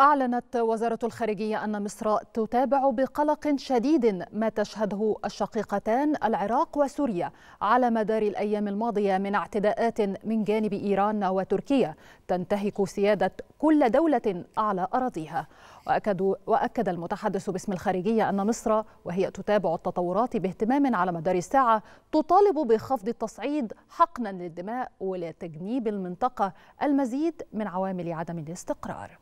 أعلنت وزارة الخارجية أن مصر تتابع بقلق شديد ما تشهده الشقيقتان العراق وسوريا على مدار الأيام الماضية من اعتداءات من جانب إيران وتركيا تنتهك سيادة كل دولة على أراضيها وأكد, وأكد المتحدث باسم الخارجية أن مصر وهي تتابع التطورات باهتمام على مدار الساعة تطالب بخفض التصعيد حقنا للدماء ولتجنيب المنطقة المزيد من عوامل عدم الاستقرار